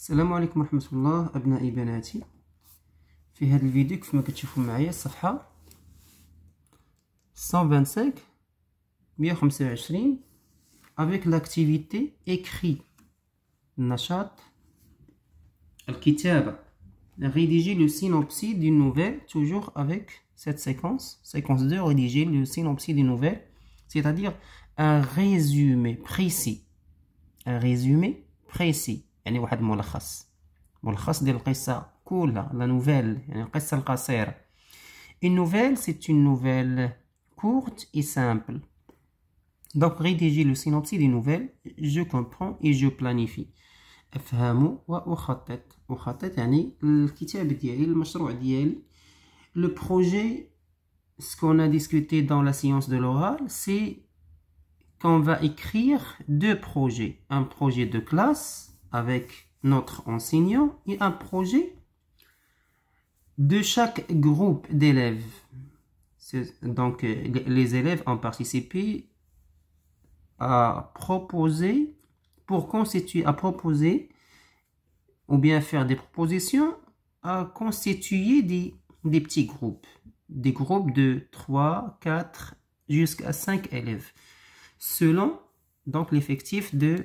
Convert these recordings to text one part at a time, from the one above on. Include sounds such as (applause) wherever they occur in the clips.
السلام عليكم ورحمة الله أبنائي بناتي في هذا الفيديو كيف ما كتشوفوا معايا الصفحة 125 125 avec l'activité écrit al الكتابة rédiger le synopsis d'une nouvelle toujours avec cette séquence séquence 2 rédiger le synopsis d'une nouvelle c'est-à-dire un résumé précis un résumé précis يعني واحد une nouvelle c'est une nouvelle courte et simple donc rédiger le synopsis des nouvelles je comprends et je planifie le projet ce qu'on a discuté dans la science de l'oral c'est qu'on va écrire deux projets un projet de classe avec notre enseignant et un projet de chaque groupe d'élèves. Donc, euh, les élèves ont participé à proposer, pour constituer, à proposer, ou bien faire des propositions, à constituer des, petits groupes. Des groupes de 3, 4, jusqu'à 5 élèves, selon donc l'effectif de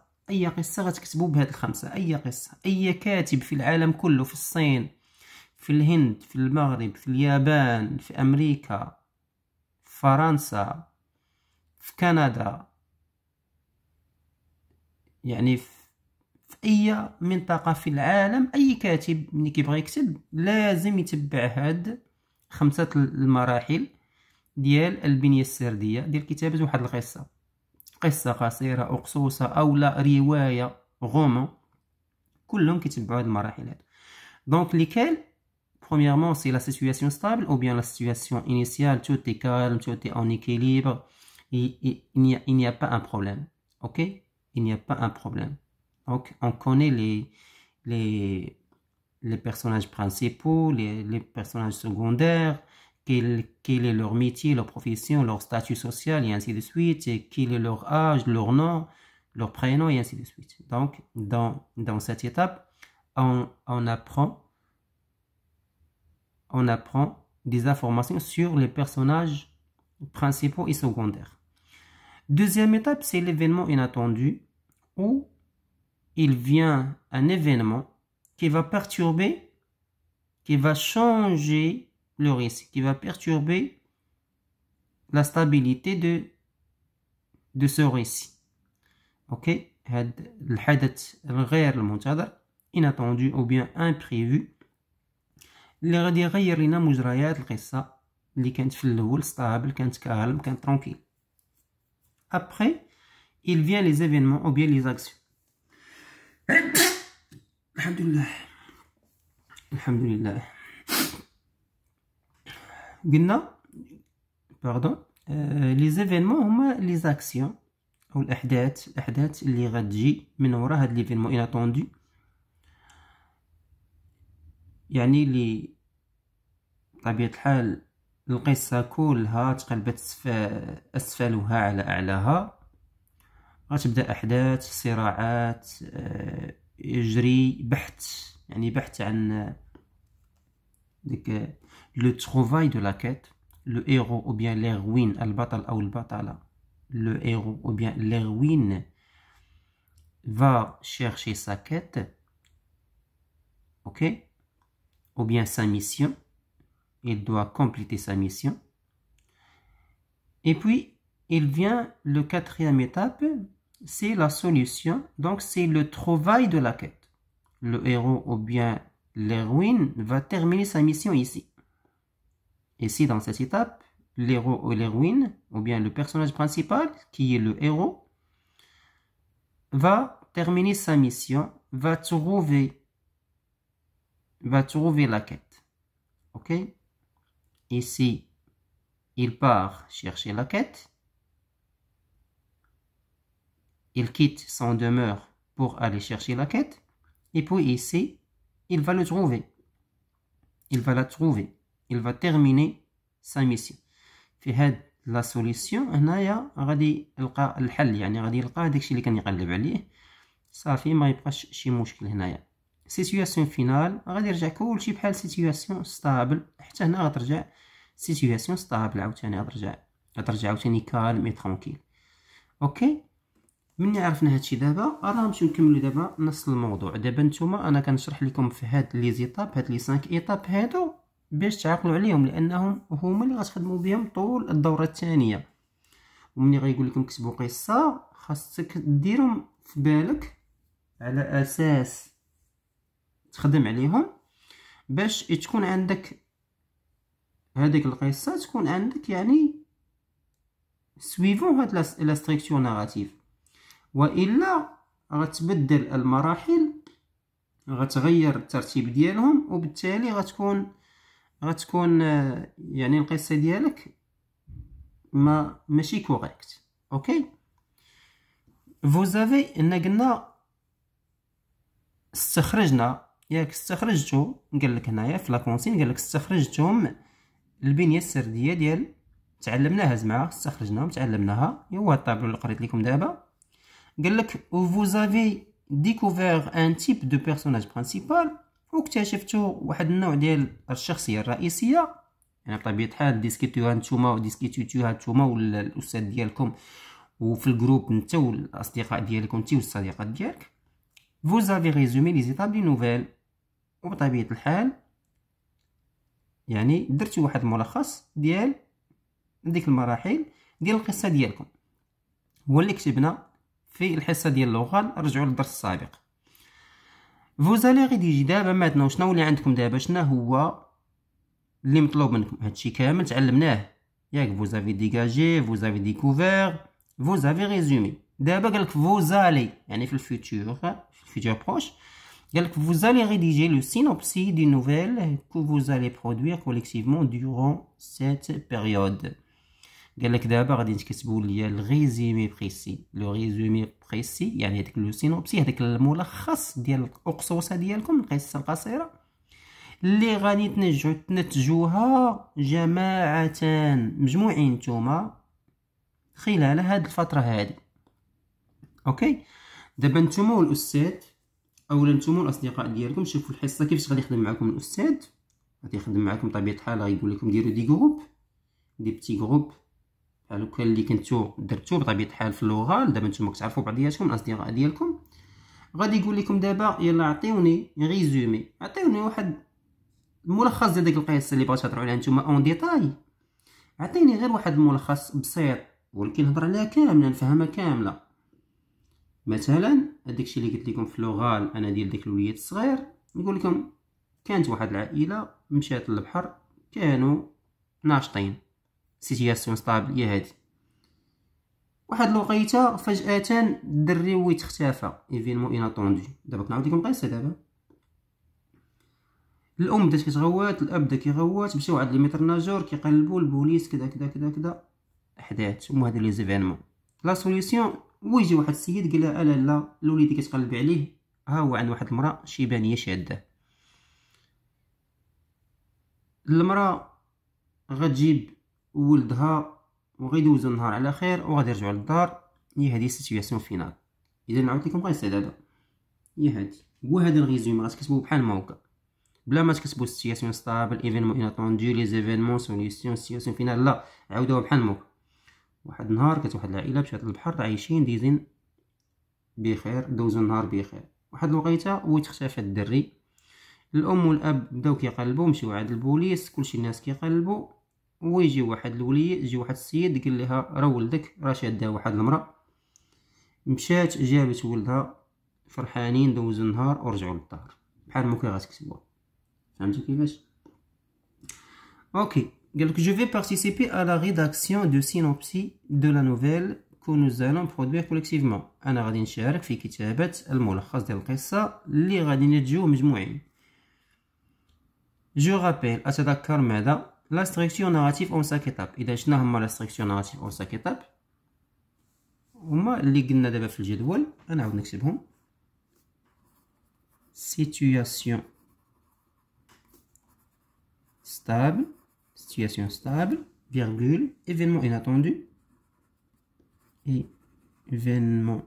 اي قصه غتكتبوا بهاد الخمسه اي قصه اي كاتب في العالم كله في الصين في الهند في المغرب في اليابان في امريكا في فرنسا في كندا يعني في اي منطقه في العالم اي كاتب ملي كيبغي يكتب لازم يتبع هاد خمسه المراحل ديال البنيه السرديه ديال كتابه واحد القصه Donc, lesquels premièrement c'est la situation stable ou bien la situation initiale Tu est calme tout est en équilibre et, il n'y a, pas un problème ok il n'y a pas un problème donc on connaît les personnages principaux les personnages secondaires quel, est leur métier, leur profession, leur statut social et ainsi de suite, et quel est leur âge, leur nom, leur prénom et ainsi de suite. Donc, dans, cette étape, on, apprend, on apprend des informations sur les personnages principaux et secondaires. Deuxième étape, c'est l'événement inattendu où il vient un événement qui va perturber, qui va changer le récit qui va perturber la stabilité de, de ce récit. Ok Le réel, inattendu ou bien imprévu. Le réel, il y a un récit qui est stable, qui stable, calme, tranquille. Après, il vient les événements ou bien les actions. (coughs) Alhamdulillah. Alhamdulillah. قلنا باردون لي زيفينمون هما لي زاكسيون او الاحداث الاحداث اللي غتجي من ورا هاد ليفينمون اتوندو يعني لي بطبيعه الحال القصه كلها تقلبت اسفلها على اعلاها غتبدا احداث صراعات آه، يجري بحث يعني بحث عن le travail de la quête, le héros ou bien l'héroïne, al-batal le héros ou bien l'héroïne va chercher sa quête, ok, ou bien sa mission, il doit compléter sa mission. Et puis, il vient le quatrième étape, c'est la solution, donc c'est le travail de la quête. Le héros ou bien l'héroïne va terminer sa mission ici. Ici, dans cette étape, l'héros ou euh, l'héroïne, ou bien le personnage principal, qui est le héros, va terminer sa mission, va trouver, va trouver la quête. OK Ici, il part chercher la quête. Il quitte son demeure pour aller chercher la quête. Et puis ici, il va le trouver. Il va la trouver. Il va terminer sa mission. في هاد لا سوليسيون هنايا غادي يلقى الحل يعني غادي يلقى داكشي اللي كان يقلب عليه صافي ما يبقاش شي مشكل هنايا سيتوياسيون فينال غادي يرجع كلشي بحال سيتوياسيون ستابل حتى هنا غترجع سيتوياسيون ستابل عاوتاني غترجع غترجع عاوتاني كالم اي ترونكيل اوكي مني عرفنا هادشي دابا آه، راه غنمشيو نكملو دابا نص الموضوع دابا نتوما انا كنشرح لكم في هاد لي زيتاب هاد لي سانك ايطاب هادو باش تعقلوا عليهم لانهم هما اللي غتخدموا بهم طول الدوره الثانيه ومني غيقول لكم كتبوا قصه خاصك ديرهم في بالك على اساس تخدم عليهم باش تكون عندك هذيك القصه تكون عندك يعني سويفون هاد لا ستركتور ناراتيف والا غتبدل المراحل غتغير الترتيب ديالهم وبالتالي غتكون غتكون آه، يعني القصه ديالك ما ماشي كوريكت اوكي فوزافي ان قلنا استخرجنا ياك استخرجتو قال لك هنايا في لاكونسين قال لك استخرجتهم البنيه السرديه ديال تعلمناها زعما استخرجناهم تعلمناها هو الطابلو اللي قريت لكم دابا قال لك vous avez découvert un type de personnage principal واكتشفتوا واحد النوع ديال الشخصيه الرئيسيه يعني بطبيعه الحال ديسكيتيوها نتوما وديسكيتيتوها نتوما ولا الاستاذ ديالكم وفي الجروب نتا والاصدقاء ديالكم تي والصديقات ديالك vous avez résumé les étapes du nouvelle وبطبيعه الحال يعني درتو واحد الملخص ديال ديك المراحل ديال القصه ديالكم هو اللي كتبنا في الحصه ديال اللغه نرجعوا للدرس السابق فوزالي غادي يجي دابا ماتنا وشنو اللي عندكم دابا شنو هو اللي مطلوب منكم هادشي كامل تعلمناه ياك فوزافي ديجاجي فوزافي ديكوفير فوزافي ريزومي دابا قالك فوزالي يعني في الفيوتور في الفيوتور بروش قالك فوزالي ريديجي لو سينوبسي دي نوفيل كو فوزالي برودوير كوليكتيفمون دورون سيت بيريود قال لك دابا غادي تكتبوا لي الريزومي بريسي لو ريزومي بريسي يعني هذاك لو سينوبسي هذاك الملخص ديال الاقصوصه ديالكم القصه القصيره اللي غادي تنجعوا تنتجوها جماعه مجموعين نتوما خلال هاد الفتره هادي اوكي دابا نتوما والاستاذ اولا نتوما الاصدقاء ديالكم شوفوا الحصه كيفاش غادي يخدم معكم الاستاذ غادي يخدم معكم بطبيعه الحال غيقول لكم ديروا دي جروب دي بتي جروب لو كان اللي كنتو درتو بطبيعه الحال في اللغه دابا نتوما كتعرفوا بعضياتكم الاصدقاء ديالكم غادي يقول لكم دابا يلا عطيوني ريزومي عطيوني واحد الملخص ديال ديك القصه اللي بغيتو تهضروا عليها نتوما اون ديتاي عطيني غير واحد الملخص بسيط ولكن نهضر عليها كامله نفهمها كامله مثلا الشيء اللي قلت لكم في اللغه انا ديال داك الوليد الصغير نقول لكم كانت واحد العائله مشات للبحر كانوا ناشطين سيتياسيون ستابل هي هادي واحد الوقيته فجاه الدري ويت اختفى ايفينمون اناتوندي دابا كنعاود لكم القصه دابا الام بدات كتغوت الاب بدا كيغوت مشاو عند الميتر ناجور كيقلبوا البوليس كدا كدا كدا كدا احداث مو هذا لي زيفينمون لا سوليسيون ويجي واحد السيد قال لا لا الوليد كتقلب عليه ها هو عند واحد المراه شيبانيه شاده المراه غتجيب وولدها وغيدوزو النهار على خير وغادي يرجعو للدار هي هادي سيتوياسيون فينال اذا نعاود لكم غير هذا هي هادي هو هذا الريزومي غتكتبو بحال ما هكا بلا ما تكتبوا سيتياسيون ستابل ايفينمون اناتوندو لي زيفينمون سوليسيون سيتياسيون فينال لا عاودوها بحال ما هكا واحد النهار كانت واحد العائله مشات للبحر عايشين ديزين بخير دوزو النهار بخير واحد الوقيته وتختفى الدري الام والاب بداو كيقلبوا مشيو عند البوليس كلشي الناس كيقلبوا ويجي واحد الولي يجي واحد السيد قال لها راه ولدك راه شاده واحد المراه مشات جابت ولدها فرحانين دوزو النهار ورجعوا للدار بحال ما كان غتكتبوها فهمتي كيفاش اوكي قال لك جو في بارتيسيبي على ريداكسيون دو سينوبسي دو لا نوفيل كو زالون برودوير كوليكتيفمون انا غادي نشارك في كتابه الملخص ديال القصه اللي غادي نتجو مجموعين جو رابيل اتذكر ماذا la structure narrative en cinq étapes اذا شنو هما la structure narrative en 5 étapes هما اللي قلنا دابا في الجدول نعاود نكتبهم situation stable situation stable virgule événement inattendu événement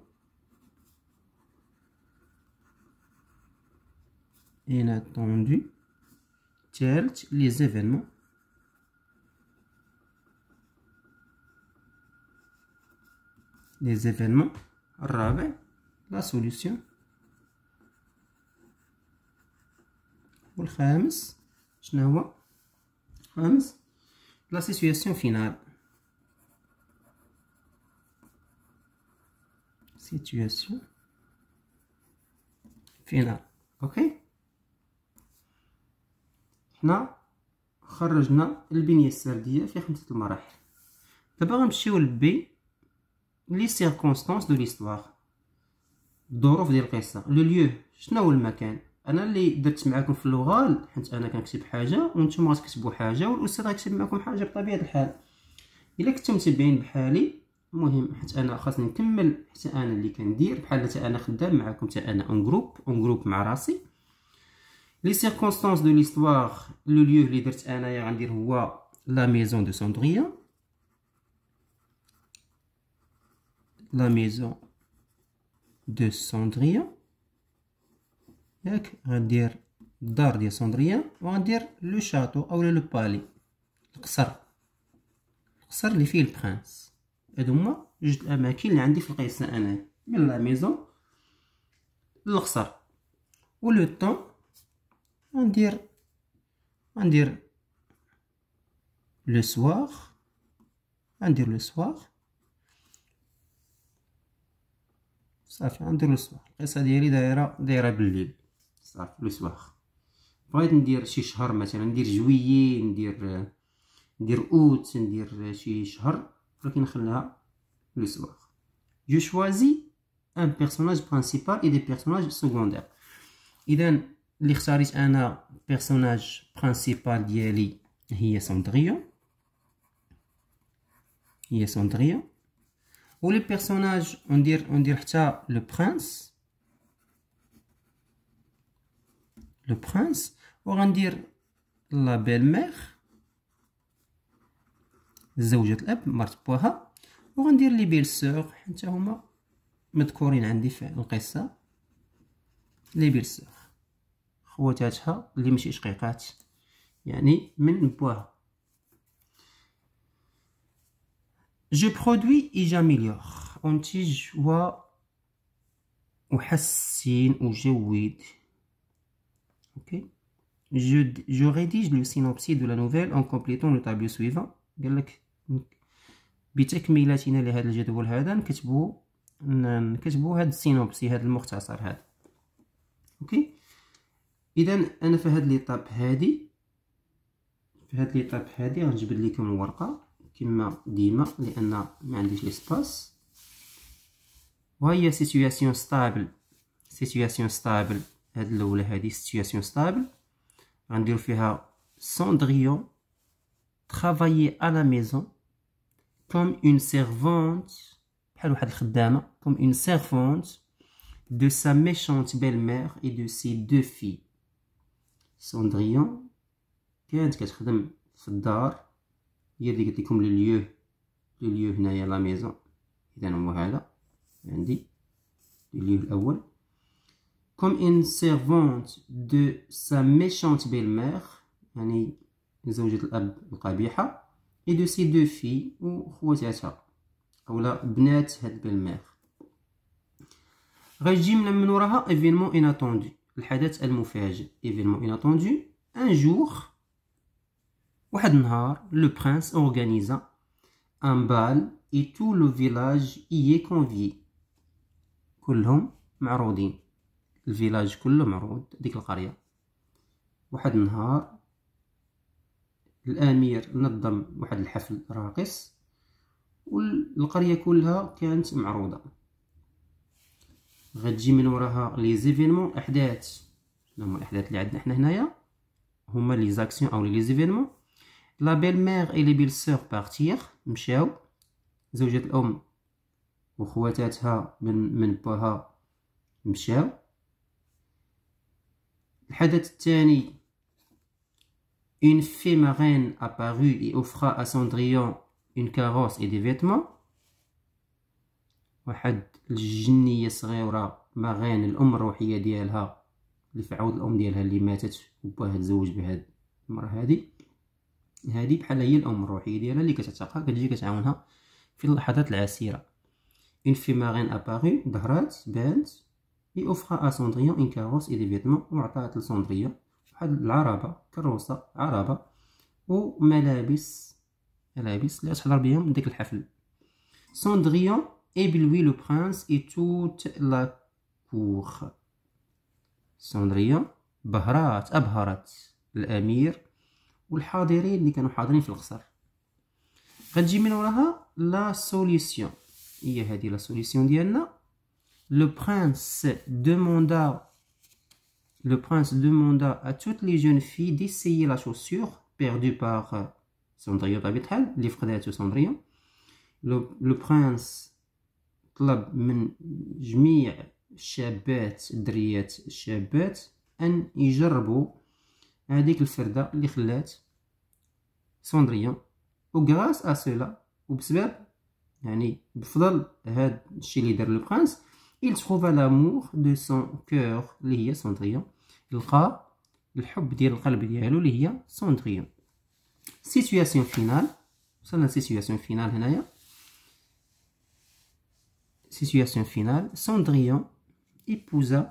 inattendu Cherche les événements des événements الرابع لا سوليسيون والخامس شنو هو الخامس لا سيتوياسيون فينال سيتوياسيون فينال اوكي حنا خرجنا البنيه السرديه في خمسه المراحل دابا غنمشيو لبي لي سيركونستانس دو ليستوار الظروف ديال القصه لو ليو شنو هو المكان انا اللي درت معاكم في اللغال حيت انا كنكتب حاجه وانتم غتكتبوا حاجه والاستاذ غيكتب معكم حاجه بطبيعه الحال الا كنتم متبعين بحالي المهم حيت انا خاصني نكمل حتى انا اللي كندير بحال حتى انا خدام معكم حتى انا اون جروب اون جروب مع راسي لي سيركونستانس دو ليستوار لو ليو اللي درت انايا غندير هو لا ميزون دو سندريا la maison de Cendrillon ياك غندير الدار ديال سندريان وغندير لو شاتو اولا لو بالي القصر القصر اللي فيه البرنس هادو هما جوج الاماكن اللي عندي في القصه أنايا من لا ميزون للقصر لو طون غندير غندير لو سواغ غندير لو سواغ صافي غنديرو لوسواغ القصه ديالي دايره دايره بالليل صافي لوسواغ بغيت ندير شي شهر مثلا ندير جويي ندير ندير اوت ندير شي شهر ولكن نخليها لوسواغ جو شوازي ان بيرسوناج برانسيبال اي دي بيرسوناج سكوندار اذا اللي اختاريت انا بيرسوناج برانسيبال ديالي هي سندريا هي سندريا ولي بيرسوناج وندير وندير حتى لو برانس لو و وغندير لا بيل مير زوجة الاب مرت بوها وغندير لي بيل سور حتى هما مذكورين عندي في القصه لي بيل سور خواتاتها اللي ماشي شقيقات يعني من بوها جو برودوي اي جاميليور انتج و احسن اجود اوكي Je, je, rédige le synopsis de la nouvelle en complétant le tableau suivant قال لك بتكملتنا لهذا الجدول هذا نكتبوا نكتبوا هذا السينوبسي هذا المختصر هذا اوكي اذا انا في هذه ليطاب هذه في هذه ليطاب هذه غنجبد لكم الورقه كما ديما لان ما عنديش ليسباس وهي سيتوياسيون ستابل سيتوياسيون ستابل هاد الاولى هادي سيتوياسيون ستابل فيها travailler à la maison comme une servante بحال واحد الخدامه comme une servante de sa méchante belle-mère et de ses deux filles Cendrillon هي اللي قلت لكم لليو لليو هنايا لا ميزون اذا هو هذا عندي لليو الاول كوم ان سيرفونت دو سا mechante بيل مير يعني زوجة الأب القبيحة اي دو سي دو في و خواتاتها أولا بنات هاد بيل غيجي من وراها événement inattendu الحدث المفاجئ événement inattendu ان jour واحد النهار لو برانس اورغانيزا ان بال اي تو لو فيلاج اي كونفي كلهم معروضين الفيلاج كله معروض ديك القريه واحد النهار الامير نظم واحد الحفل راقص والقريه كلها كانت معروضه غتجي من وراها لي زيفينمون احداث شنو هما الاحداث اللي عندنا حنا هنايا هما لي زاكسيون او لي زيفينمون لا بيل مير اي لي بيل سور بارتيغ مشاو زوجة الأم وخواتاتها من من باها مشاو الحدث الثاني Une fée marraine apparut et offra à Cendrillon une carrosse et des vêtements. واحد الجنية صغيرة مارين الأم الروحية ديالها اللي في عود الأم ديالها اللي ماتت وباها تزوج بهاد المرأة هادي هذه بحال هي الام الروحيه ديالها اللي كتعتقها كتجي كتعاونها في اللحظات العسيره في مارين اباري ظهرات بانت اي اوفرا ا سوندريون ان كاروس اي دي فيتمون وعطات لسوندريون واحد العربه كروسه عربه وملابس ملابس اللي تحضر بهم ديك الحفل سوندريون éblouit لو برانس اي توت لا كور سوندريون بهرات أبهرت الأمير والحاضرين اللي كانوا حاضرين في القصر غنجي من وراها لا سوليسيون هي هذه لا سوليسيون ديالنا لو برانس دوموندا لو برانس دوموندا ا توت لي جون في ديسيي لا شوسور بيردو بار سندريون بطبيعه الحال اللي فقداتو سندريون لو برانس طلب من جميع الشابات الدريات الشابات ان يجربوا Il a dit Grâce à cela, le prince, il trouva l'amour de son cœur, l'Ia Cendrillon. Il a Situation finale. C'est la situation finale, Situation finale. Cendrillon épousa.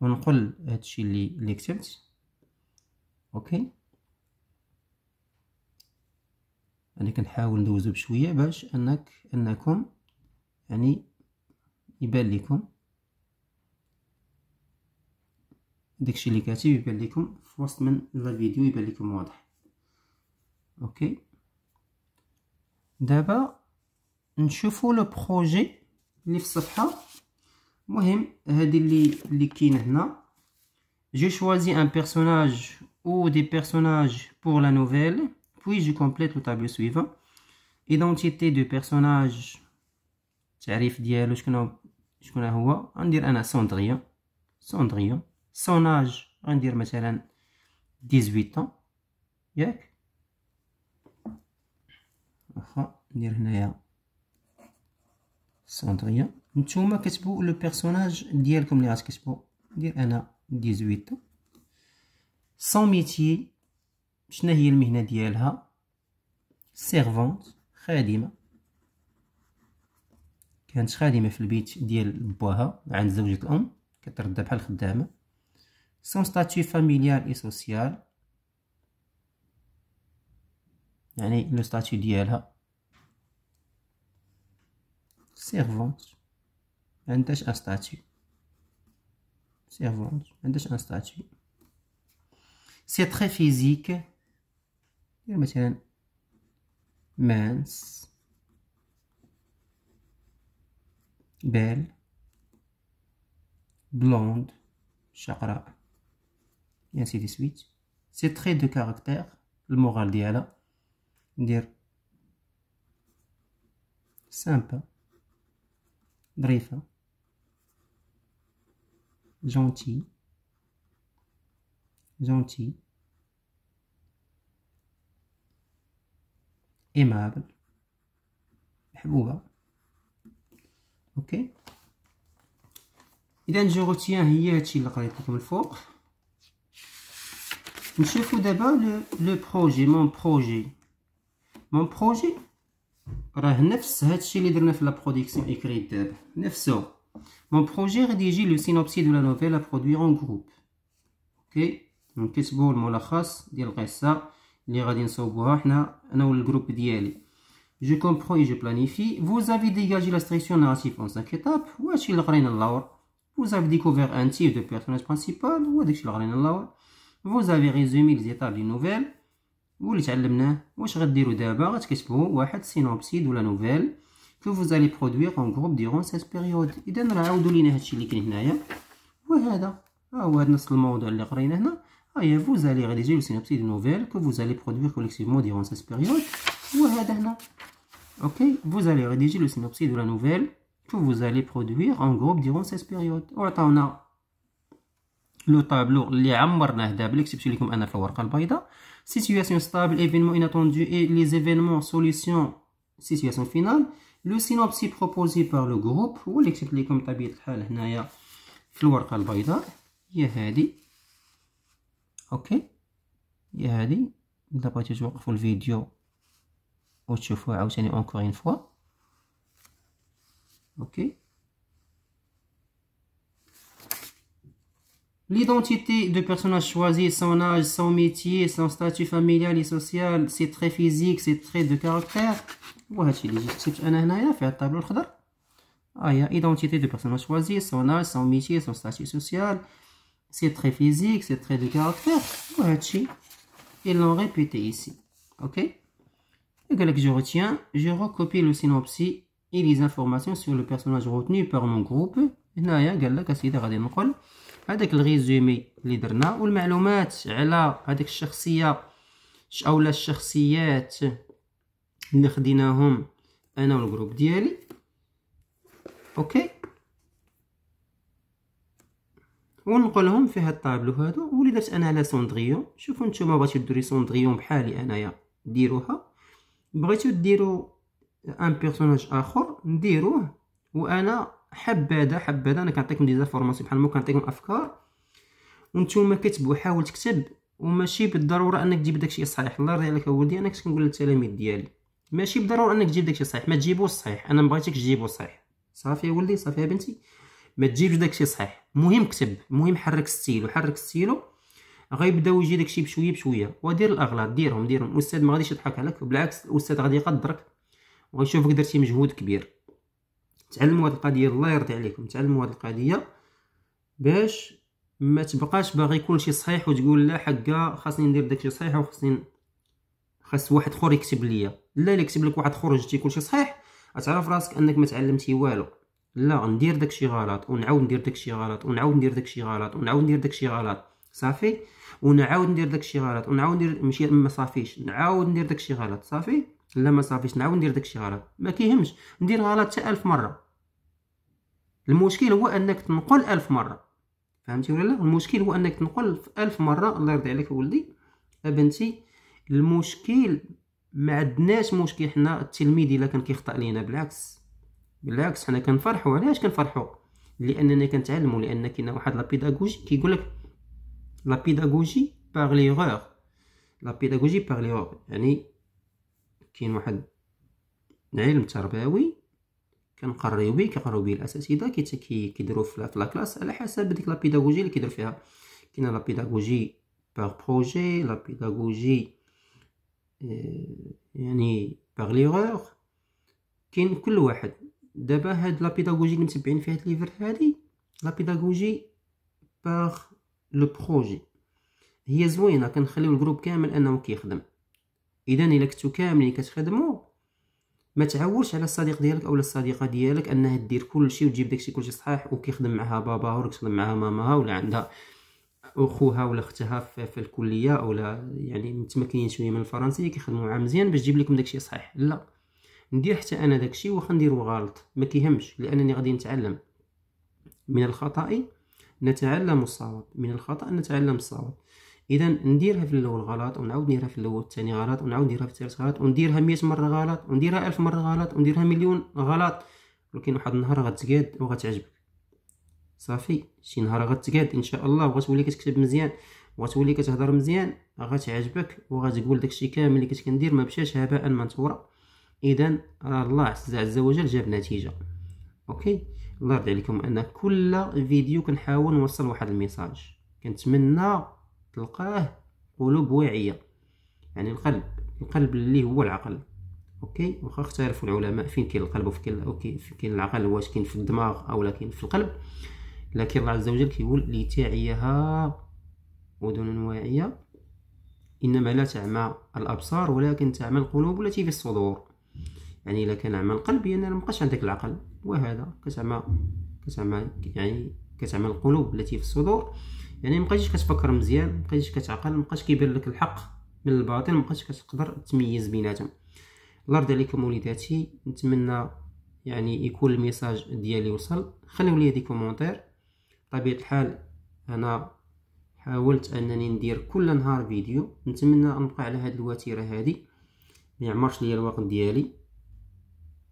ونقول هادشي اللي اللي كتبت اوكي انا كنحاول ندوزو بشويه باش انك انكم يعني يبان لكم داكشي اللي كاتب يبان لكم في وسط من لا فيديو يبان لكم واضح اوكي دابا نشوفو لو بروجي اللي في الصفحه Je choisis un personnage ou des personnages pour la nouvelle puis je complète le tableau suivant identité de personnage تعريف ديالو que c'est Cendrillon. Son âge, ساندريا Cendrillon. son âge غندير 18 ans سندريا نتوما كتبوا لو بيرسوناج ديالكم اللي غتكتبوا ندير انا 18 سون ميتي شنو هي المهنه ديالها سيرفونت خادمه كانت خادمه في البيت ديال باها عند زوجة الام كترد بحال خدامه سون ستاتوي فاميليال اي سوسيال يعني لو ستاتوي ديالها servante عندهاش un statut servante un statut c'est très physique me mince belle blonde chakra et ainsi de suite ces traits de caractère le moral ديالها dire, sympa Gentil, gentil, aimable, ok. Et donc, je retiens, il y a-t-il comme il faut. Je fais d'abord le projet, mon projet, mon projet. Pour la neuf sept, chez les deux neuf, la production écrite. Neuf cents. Mon projet rédiger le synopsis de la nouvelle à produire en groupe. Ok. Donc, qu'est-ce que vous voulez faire Dire que ça, les gardiens sauvages, on a un ou le groupe Je comprends et je planifie. Vous avez dégagé la structure narrative en cinq étapes. Vous avez découvert un type de personnage principal. Vous avez résumé les étapes d'une nouvelle. واللي تعلمناه واش غديروا دابا غتكتبوا واحد سينوبسيد ولا نوفيل كو فوز الي اون غروب ديرون سيت بيريود اذا راه عاودوا لينا هادشي اللي كاين هنايا وهذا ها هو هاد نفس الموضوع اللي قرينا هنا ها هي فوز الي ريديجي لو سينوبسيد نوفيل كو فوز الي كوليكتيفمون ديرون سيت بيريود وهذا هنا اوكي فو زالي غادي لو سينوبسيد ولا نوفيل que vous allez produire en groupe durant cette وعطاونا لو طابلو اللي عمرناه دابا اللي كتبت لكم انا في الورقه البيضاء situation stable, événement inattendu et les événements, solutions, situation finale. Le synopsis proposé par le groupe, ou l'expliquer comme tu as البيضاء encore une fois. Ok. L'identité de personnage choisi, son âge, son métier, son statut familial et social, ses traits physiques, ses traits de caractère. c'est un tableau table. Ah, il y a identité de personnage choisi, son âge, son métier, son statut social, ses traits physiques, ses traits de caractère. ce ils l'ont répété ici. Ok Et que je retiens, je recopie le synopsis et les informations sur le personnage retenu par mon groupe. Là, il y a هذاك الريزومي اللي درنا والمعلومات على هذيك الشخصيه او الشخصيات اللي خديناهم انا والجروب ديالي اوكي ونقلهم في هاد الطابلو هادو واللي درت انا على سوندريون شوفوا نتوما بغيتو ديرو سوندريون بحالي انايا ديروها بغيتو ديرو ان بيرسوناج اخر نديروه وانا حباده حباده انا كنعطيكم دي زانفورماسيون بحال ما كنعطيكم افكار وانتم كتبوا حاول تكتب وماشي بالضروره انك تجيب داكشي صحيح الله يرضي عليك اولدي انا كنت كنقول للتلاميذ ديالي ماشي بالضروره انك تجيب داكشي صحيح ما تجيبوش صحيح انا ما بغيتكش تجيبو صحيح صافي يا ولدي صافي يا بنتي ما تجيبش داكشي صحيح مهم كتب مهم حرك ستيلو حرك ستيلو غيبداو يجي داكشي بشويه بشويه ودير الاغلاط ديرهم ديرهم الاستاذ ما غاديش يضحك عليك بالعكس الاستاذ غادي يقدرك وغيشوفك درتي مجهود كبير تعلموا هاد القضيه الله يرضي عليكم تعلموا هاد القضيه باش ما تبقاش باغي كلشي صحيح وتقول لا حقا خاصني ندير داكشي صحيح وخاصني خاص واحد اخر يكتب ليا لا الا كتب لك واحد اخر جبتي كلشي صحيح غتعرف راسك انك ما تعلمتي والو لا ندير داكشي غلط ونعاود ندير داكشي غلط ونعاود ندير داكشي غلط ونعاود ندير داكشي غلط صافي ونعاود ندير داكشي غلط ونعاود ندير ماشي ما صافيش نعاود ندير داكشي غلط صافي لا ما صافيش نعاود ندير داكشي غلط ما كيهمش ندير غلط حتى ألف مره المشكل هو انك تنقل ألف مره فهمتي ولا لا المشكل هو انك تنقل ألف مره الله يرضي عليك ولدي ابنتي المشكل ما عندناش مشكل حنا التلميذ الا كان كيخطا لينا بالعكس بالعكس حنا كنفرحوا علاش كنفرحوا لاننا كنتعلموا لان كاين واحد لا بيداغوجي كيقول لك لا بيداغوجي باغ غور لا بيداغوجي باغ ليغور يعني كاين واحد العلم تربوي كنقريو به كيقراو به الاساتذه كيديروا في لا كلاس على حسب ديك لا بيداغوجي اللي كيدير فيها كاين لا بيداغوجي بار بروجي لا بيداغوجي آه، يعني باغ ليغور كاين كل واحد دابا هاد لا بيداغوجي اللي متبعين فيها هاد ليفر هادي لا بيداغوجي باغ لو بروجي هي زوينه كنخليو الجروب كامل انه كيخدم اذا الا كنتو كاملين كتخدموا ما تعولش على الصديق ديالك اولا الصديقه ديالك انها دير كلشي وتجيب داكشي كلشي صحيح وكيخدم معها بابا ولا كتخدم معها ماماها ولا عندها اخوها ولا اختها في الكليه اولا يعني متمكنين شويه من الفرنسيه كيخدموا معاها مزيان باش تجيب لكم داكشي صحيح لا ندير حتى انا داكشي واخا نديرو غلط ما كيهمش لانني غادي نتعلم من الخطا نتعلم الصواب من الخطا نتعلم الصواب اذا نديرها في الاول غلط ونعاود نديرها في الاول الثاني غلط ونعاود نديرها في الثالث غلط ونديرها 100 مره غلط ونديرها 1000 مره غلط ونديرها مليون غلط ولكن واحد النهار غتزقاد وغتعجبك صافي شي نهار غتقاد ان شاء الله وغتولي كتكتب مزيان وغتولي كتهضر مزيان غتعجبك وغتقول داكشي كامل اللي كنت كندير ما مشاش هباء منثورا اذا راه الله عز, عز وجل جاب نتيجه اوكي الله يرضي عليكم ان كل فيديو كنحاول نوصل واحد الميساج كنتمنى تلقاه قلوب واعية يعني القلب القلب اللي هو العقل اوكي واخا اختلفوا العلماء فين كاين القلب وفين كاين اوكي فين كاين العقل واش كاين في الدماغ او كاين في القلب لكن الله عز وجل كيقول لتعيها أذن واعية إنما لا تعمى الأبصار ولكن تعمى القلوب التي في الصدور يعني إلا كان عمى القلب يعني ما مبقاش عندك العقل وهذا كتعمى كتعمى يعني كتعمى القلوب التي في الصدور يعني بقيتيش كتفكر مزيان بقيتيش كتعقل مبقاش كيبان لك الحق من الباطل مبقاش كتقدر تميز بيناتهم الله يرضي عليكم وليداتي نتمنى يعني يكون الميساج ديالي وصل خليو لي دي كومونتير بطبيعه الحال انا حاولت انني ندير كل نهار فيديو نتمنى نبقى على هاد الوتيره هذه ما يعمرش ليا الوقت ديالي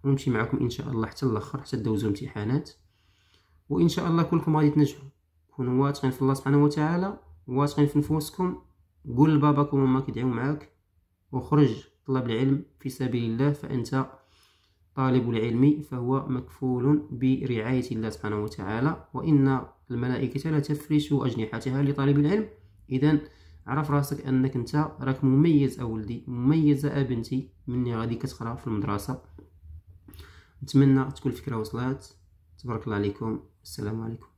ونمشي معكم ان شاء الله حتى الاخر حتى دوزو الامتحانات وان شاء الله كلكم غادي تنجحوا كونوا واثقين في الله سبحانه وتعالى واثقين في نفوسكم قول لباباك وماماك يدعيو معاك وخرج طلب العلم في سبيل الله فأنت طالب العلم فهو مكفول برعاية الله سبحانه وتعالى وإن الملائكة لا تفرش أجنحتها لطالب العلم إذا عرف راسك أنك أنت راك مميز أولدي مميزة أبنتي مني غادي كتقرا في المدرسة نتمنى تكون الفكرة وصلت تبارك الله عليكم السلام عليكم